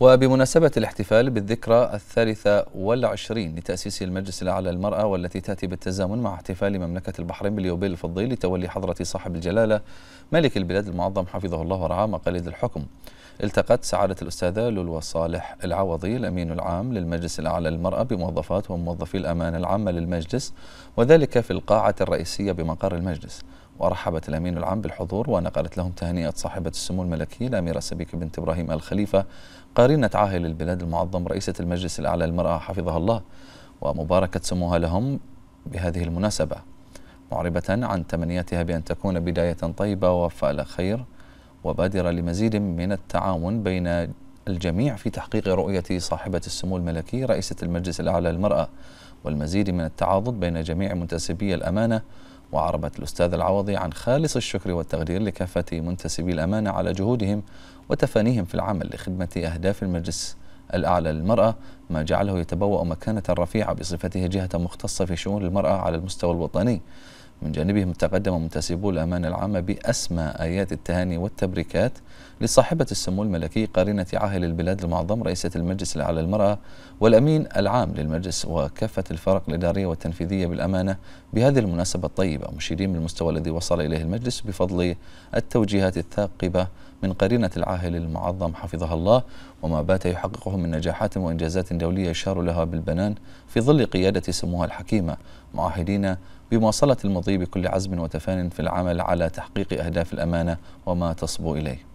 وبمناسبة الاحتفال بالذكرى الثالثة والعشرين لتأسيس المجلس الأعلى للمرأة والتي تأتي بالتزامن مع احتفال مملكة البحرين باليوبيل الفضي لتولي حضرة صاحب الجلالة ملك البلاد المعظم حفظه الله ورعاه مقاليد الحكم التقت سعادة الأستاذة لولو صالح العوضي الأمين العام للمجلس الأعلى للمرأة بموظفات وموظفي الأمانة العامة للمجلس وذلك في القاعة الرئيسية بمقر المجلس ورحبت الأمين العام بالحضور ونقلت لهم تهنئة صاحبة السمو الملكي الأميرة سبيك بنت إبراهيم الخليفة قرينه عاهل البلاد المعظم رئيسة المجلس الأعلى للمرأة حفظها الله ومباركة سموها لهم بهذه المناسبة معربة عن تمنياتها بأن تكون بداية طيبة وفعل خير وبادرة لمزيد من التعاون بين الجميع في تحقيق رؤية صاحبة السمو الملكي رئيسة المجلس الأعلى للمرأة والمزيد من التعاضد بين جميع منتسبي الأمانة وعربت الأستاذ العوضي عن خالص الشكر والتقدير لكافة منتسبي الأمانة على جهودهم وتفانيهم في العمل لخدمة أهداف المجلس الأعلى للمرأة ما جعله يتبوأ مكانة رفيعة بصفته جهة مختصة في شؤون المرأة على المستوى الوطني من جانبهم تقدم منتسبو الأمانة العامة بأسمى آيات التهاني والتبريكات لصاحبة السمو الملكي قرينة عاهل البلاد المعظم رئيسة المجلس الأعلى للمرأة والأمين العام للمجلس وكافة الفرق الإدارية والتنفيذية بالأمانة بهذه المناسبة الطيبة مشيرين بالمستوى الذي وصل إليه المجلس بفضل التوجيهات الثاقبة من قرينة العاهل المعظم حفظها الله وما بات يحققه من نجاحات وإنجازات دولية يشار لها بالبنان في ظل قيادة سموها الحكيمة معاهدين بمواصلة المضي بكل عزم وتفان في العمل على تحقيق أهداف الأمانة وما تصبو إليه